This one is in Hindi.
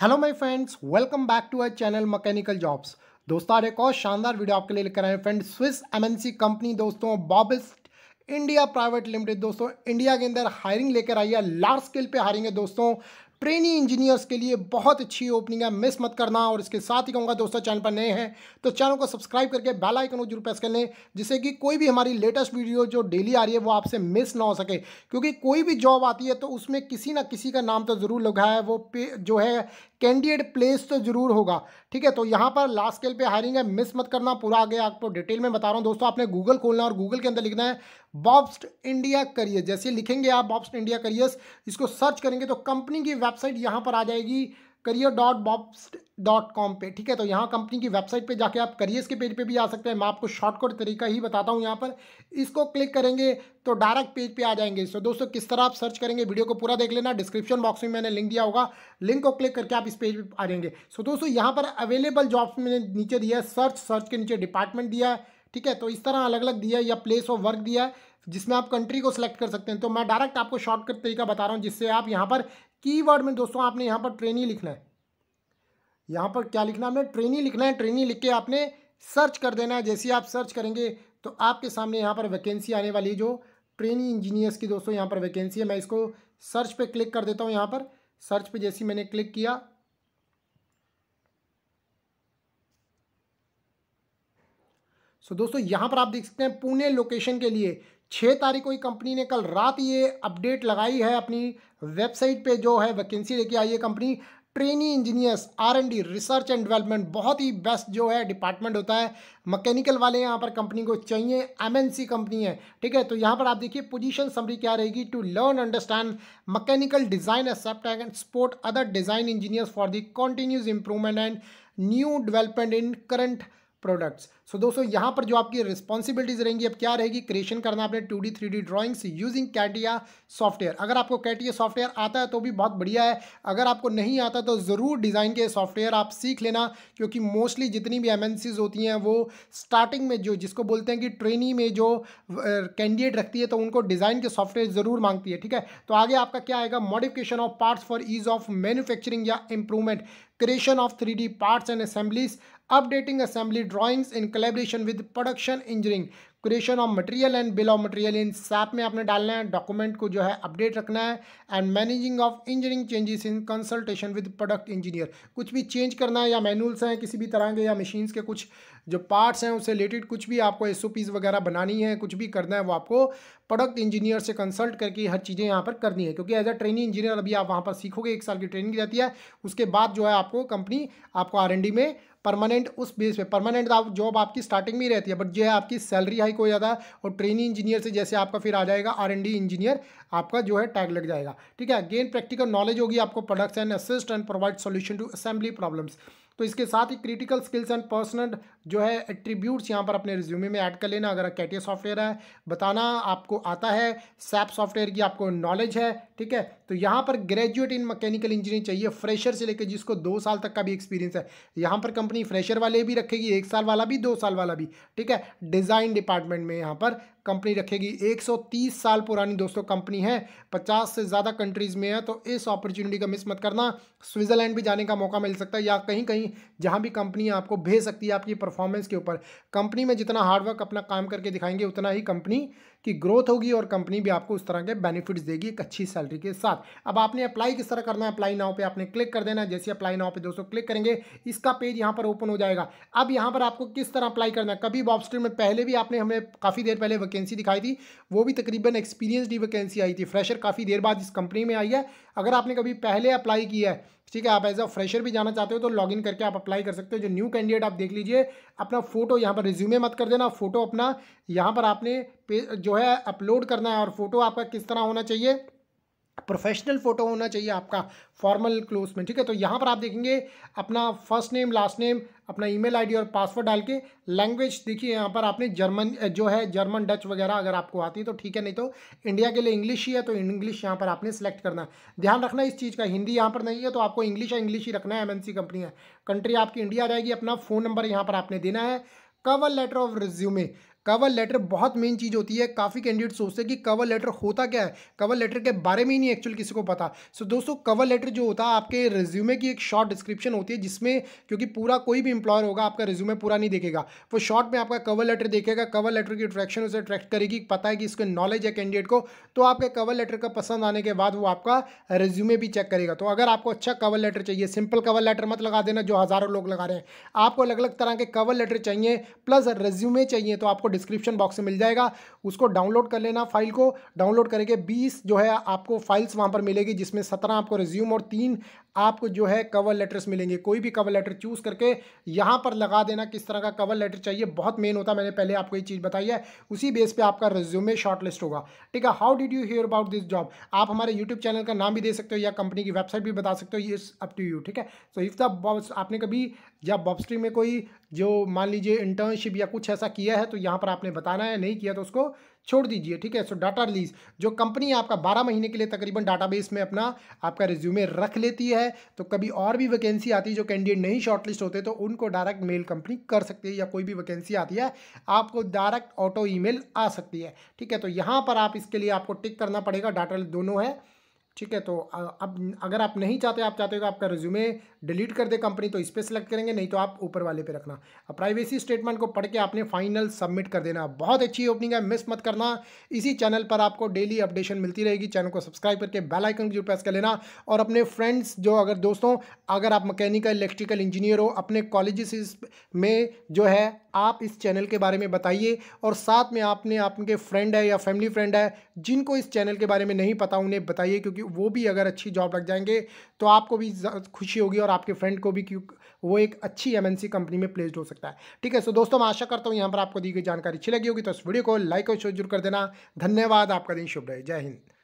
hello my friends welcome back to our channel mechanical jobs दोस्तों एक और शानदार वीडियो आपके लिए लेकर आए फ्रेंड स्विस एमएनसी कंपनी दोस्तों बॉबिस्ट इंडिया प्राइवेट लिमिटेड दोस्तों इंडिया के अंदर हायरिंग लेकर आई है लार्ज स्केल पे हायरिंग है दोस्तों ट्रेनी इंजीनियर्स के लिए बहुत अच्छी ओपनिंग है मिस मत करना और इसके साथ ही कहूँगा दोस्तों चैनल पर नए हैं तो चैनल को सब्सक्राइब करके बेल आइकन को जरूर प्रेस कर लें जिससे कि कोई भी हमारी लेटेस्ट वीडियो जो डेली आ रही है वो आपसे मिस ना हो सके क्योंकि कोई भी जॉब आती है तो उसमें किसी ना किसी का नाम तो ज़रूर लगा है वो जो है कैंडिडेट प्लेस तो ज़रूर होगा ठीक है तो यहाँ पर लास्ट स्केल पर हायरिंग है मिस मत करना पूरा आगे आपको डिटेल में बता रहा हूँ दोस्तों आपने गूगल खोलना है और गूगल के अंदर लिखना है बॉब्स इंडिया करियर जैसे लिखेंगे आप बॉब्स इंडिया करियर्स इसको सर्च करेंगे तो कंपनी की वेबसाइट यहाँ पर आ जाएगी career dot Bobst dot com पर ठीक है तो यहाँ कंपनी की वेबसाइट पे जाके आप करियर्स के पेज पे भी आ सकते हैं मैं आपको शॉर्टकट तरीका ही बताता हूँ यहाँ पर इसको क्लिक करेंगे तो डायरेक्ट पेज पे आ जाएंगे सो दोस्तों किस तरह आप सर्च करेंगे वीडियो को पूरा देख लेना डिस्क्रिप्शन बॉक्स में मैंने लिंक दिया होगा लिंक को क्लिक करके आप इस पेज पे आ जाएंगे सो दोस्तों यहाँ पर अवेलेबल जॉब्स मैंने नीचे दिया है सर्च सर्च के नीचे डिपार्टमेंट दिया है ठीक है तो इस तरह अलग अलग दिया है या प्लेस ऑफ वर्क दिया है जिसमें आप कंट्री को सेलेक्ट कर सकते हैं तो मैं डायरेक्ट आपको शॉर्टकट तरीका बता रहा हूँ जिससे आप यहाँ पर कीवर्ड में दोस्तों आपने यहाँ पर ट्रेनी लिखना है यहाँ पर क्या लिखना है ट्रेनी लिखना है ट्रेनी लिख के आपने सर्च कर देना है जैसे आप सर्च करेंगे तो आपके सामने यहाँ पर वैकेंसी आने वाली है जो ट्रेनी इंजीनियर्स की दोस्तों यहाँ पर वैकेंसी है मैं इसको सर्च पे क्लिक कर देता हूँ यहाँ पर सर्च पे जैसे मैंने क्लिक किया सो दोस्तों यहाँ पर आप देख सकते हैं पुणे लोकेशन के लिए छः तारीख को ही कंपनी ने कल रात ये अपडेट लगाई है अपनी वेबसाइट पे जो है वैकेंसी लेके आई है company trainee engineers R and D research and development बहुत ही बेस्ट जो है डिपार्टमेंट होता है मैकेनिकल वाले यहाँ पर कंपनी को चाहिए एमएनसी कंपनी है ठीक है तो यहाँ पर आप देखिए पोजीशन समरी क्या रहेगी to learn understand mechanical design accept and support other design engineers for the continuous improvement and new development in current products so दोस्तों यहाँ पर जो आपकी रिस्पॉन्सिबिलिटीज रहेंगी अब क्या रहेगी क्रिएशन करना आपने two D three D drawings using CATIA software अगर आपको कैटिया सॉफ्टवेयर आता है तो भी बहुत बढ़िया है अगर आपको नहीं आता तो ज़रूर डिज़ाइन के सॉफ्टवेयर आप सीख लेना क्योंकि मोस्टली जितनी भी एम होती हैं वो स्टार्टिंग में जो जिसको बोलते हैं कि ट्रेनिंग में जो कैंडिडेट रखती है तो उनको डिज़ाइन के सॉफ्टवेयर ज़रूर मांगती है ठीक है तो आगे आपका क्या आएगा modification of parts for ease of manufacturing या improvement creation of three D parts and assemblies updating assembly drawings in collaboration with production engineering creation of material and bill of material in SAP में आपने डालना है डॉक्यूमेंट को जो है अपडेट रखना है and managing of engineering changes in consultation with product engineer कुछ भी चेंज करना है या मैनुअल्स हैं किसी भी तरह के या मशीन्स के कुछ जो पार्ट्स हैं उससे रिलेटेड कुछ भी आपको एस वगैरह बनानी है कुछ भी करना है वो आपको प्रोडक्ट इंजीनियर से कंसल्ट करके हर चीज़ें यहाँ पर करनी है क्योंकि एज अ ट्रेनिंग इंजीनियर अभी आप वहाँ पर सीखोगे एक साल की ट्रेनिंग रहती जाती है उसके बाद जो है आपको कंपनी आपको आर में परमानेंट उस बेस पे परमानेंट जॉब आपकी स्टार्टिंग में ही रहती है बट जो है आपकी सैलरी हाई एक हो जाता है और ट्रेनिंग इंजीनियर से जैसे आपका फिर आ जाएगा आर इंजीनियर आपका जो है टैग लग जाएगा ठीक है गेन प्रैक्टिकल नॉलेज होगी आपको products and assist and provide solution to assembly problems तो इसके साथ ही क्रिटिकल स्किल्स एंड पर्सनल जो है एट्रीब्यूट्स यहाँ पर अपने रिज्यूमे में ऐड कर लेना अगर कैटिया सॉफ्टवेयर है बताना आपको आता है सैप सॉफ्टवेयर की आपको नॉलेज है ठीक है तो यहाँ पर ग्रेजुएट इन मैकेनिकल इंजीनियरिंग चाहिए फ्रेशर से लेकर जिसको दो साल तक का भी एक्सपीरियंस है यहाँ पर कंपनी फ्रेशर वाले भी रखेगी एक साल वाला भी दो साल वाला भी ठीक है डिज़ाइन डिपार्टमेंट में यहाँ पर कंपनी रखेगी 130 साल पुरानी दोस्तों कंपनी है 50 से ज़्यादा कंट्रीज़ में है तो इस अपॉर्चुनिटी का मिस मत करना स्विट्ज़रलैंड भी जाने का मौका मिल सकता है या कहीं कहीं जहाँ भी कंपनी आपको भेज सकती है आपकी परफॉर्मेंस के ऊपर कंपनी में जितना हार्डवर्क अपना काम करके दिखाएंगे उतना ही कंपनी की ग्रोथ होगी और कंपनी भी आपको उस तरह के बेनिफिट्स देगी एक अच्छी सैलरी के साथ अब आपने अप्लाई किस तरह करना है अप्लाई नाव पे आपने क्लिक कर देना जैसे अप्लाई नाव पे दोस्तों क्लिक करेंगे इसका पेज यहाँ पर ओपन हो जाएगा अब यहाँ पर आपको किस तरह अप्लाई करना है कभी बॉबस्ट्रीम में पहले भी आपने हमें काफ़ी देर पहले वकील वैकेंसी दिखाई थी वो भी तकरीबन एक्सपीरियंस डी वैकेंसी आई थी फ्रेशर काफ़ी देर बाद इस कंपनी में आई है अगर आपने कभी पहले अप्लाई किया है ठीक है आप एज अ फ्रेशर भी जाना चाहते हो तो लॉगिन करके आप अप्लाई कर सकते हो जो न्यू कैंडिडेट आप देख लीजिए अपना फोटो यहाँ पर रिज्यूमे मत कर देना फ़ोटो अपना यहाँ पर आपने जो है अपलोड करना है और फोटो आपका किस तरह होना चाहिए प्रोफेशनल फ़ोटो होना चाहिए आपका फॉर्मल क्लोज में ठीक है तो यहाँ पर आप देखेंगे अपना फर्स्ट नेम लास्ट नेम अपना ईमेल आईडी और पासवर्ड डाल के लैंग्वेज देखिए यहाँ पर आपने जर्मन जो है जर्मन डच वगैरह अगर आपको आती है तो ठीक है नहीं तो इंडिया के लिए इंग्लिश ही है तो इंग्लिश यहाँ पर आपने सेलेक्ट करना है ध्यान रखना इस चीज़ का हिंदी यहाँ पर नहीं है तो आपको इंग्लिश या इंग्लिश ही रखना है एम कंपनी है कंट्री आपकी इंडिया जाएगी अपना फ़ोन नंबर यहाँ पर आपने देना है cover letter of resume cover letter बहुत मेन चीज़ होती है काफ़ी कैंडिडेट सोचते हैं कि कवर लेटर होता क्या है कवर लेटर के बारे में ही नहीं एक्चुअल किसी को पता सो so, दोस्तों कवर लेटर जो होता है आपके रिज्यूमे की एक शॉर्ट डिस्क्रिप्शन होती है जिसमें क्योंकि पूरा कोई भी इंप्लॉयर होगा आपका रिज्यूमे पूरा नहीं देखेगा वो शॉर्ट में आपका कवर लेटर देखेगा कवर लेटर की अट्रैक्शन उसे अट्रैक्ट करेगी पता है कि इसके नॉलेज है कैंडिडेट को तो आपके कवर लेटर का पसंद आने के बाद वो आपका रिज्यूमे भी चेक करेगा तो अगर आपको अच्छा कवर लेटर चाहिए सिंपल कवर लेटर मत लगा देना जो हज़ारों लोग लगा रहे हैं आपको अलग अलग तरह के कवर लेटर चाहिए प्लस रिज्यूमे चाहिए तो आपको डिस्क्रिप्शन बॉक्स में मिल जाएगा उसको डाउनलोड कर लेना फाइल को डाउनलोड करके बीस जो है आपको फाइल्स वहाँ पर मिलेगी जिसमें सत्रह आपको रिज्यूम और तीन आपको जो है कवर लेटर्स मिलेंगे कोई भी कवर लेटर चूज़ करके यहाँ पर लगा देना किस तरह का कवर लेटर चाहिए बहुत मेन होता है मैंने पहले आपको ये चीज़ बताई है उसी बेस पे आपका रिज्यूमे शॉर्टलिस्ट होगा ठीक है how did you hear about this job आप हमारे यूट्यूब चैनल का नाम भी दे सकते हो या कंपनी की वेबसाइट भी बता सकते हो ये अप टू यू ठीक है सो इफ़ द बॉस आपने कभी या बॉबस्ट्री में कोई जो मान लीजिए इंटर्नशिप या कुछ ऐसा किया है तो यहाँ पर आपने बताना है नहीं किया तो उसको छोड़ दीजिए ठीक है सो डाटा रिलीज जो कंपनी आपका 12 महीने के लिए तकरीबन डाटाबेस में अपना आपका रिज्यूमे रख लेती है तो कभी और भी वैकेंसी आती है जो कैंडिडेट नहीं शॉर्टलिस्ट होते तो उनको डायरेक्ट मेल कंपनी कर सकती है या कोई भी वैकेंसी आती है आपको डायरेक्ट ऑटो ईमेल आ सकती है ठीक है तो यहाँ पर आप इसके लिए आपको टिक करना पड़ेगा डाटा दोनों है ठीक है तो अब अगर आप नहीं चाहते आप चाहते हो आपका रिज्यूमे डिलीट कर दे कंपनी तो इस पर सेलेक्ट करेंगे नहीं तो आप ऊपर वाले पे रखना प्राइवेसी स्टेटमेंट को पढ़ के आपने फाइनल सबमिट कर देना बहुत अच्छी ओपनिंग है मिस मत करना इसी चैनल पर आपको डेली अपडेशन मिलती रहेगी चैनल को सब्सक्राइब करके बेल आइकन जरूर प्रेस कर लेना और अपने फ्रेंड्स जो अगर दोस्तों अगर आप मैकेनिकल इलेक्ट्रिकल इंजीनियर हो अपने कॉलेज में जो है आप इस चैनल के बारे में बताइए और साथ में आपने आपके फ्रेंड है या फैमिली फ्रेंड है जिनको इस चैनल के बारे में नहीं पता उन्हें बताइए क्योंकि वो भी अगर अच्छी जॉब लग जाएंगे तो आपको भी खुशी होगी और आपके फ्रेंड को भी क्यों वो एक अच्छी एमएनसी कंपनी में प्लेस्ड हो सकता है ठीक है सो दोस्तों मैं आशा करता हूँ यहाँ पर आपको दी गई जानकारी अच्छी लगी होगी तो इस वीडियो को लाइक और शेयर जरूर कर देना धन्यवाद आपका दिन शुभ रहे जय हिंद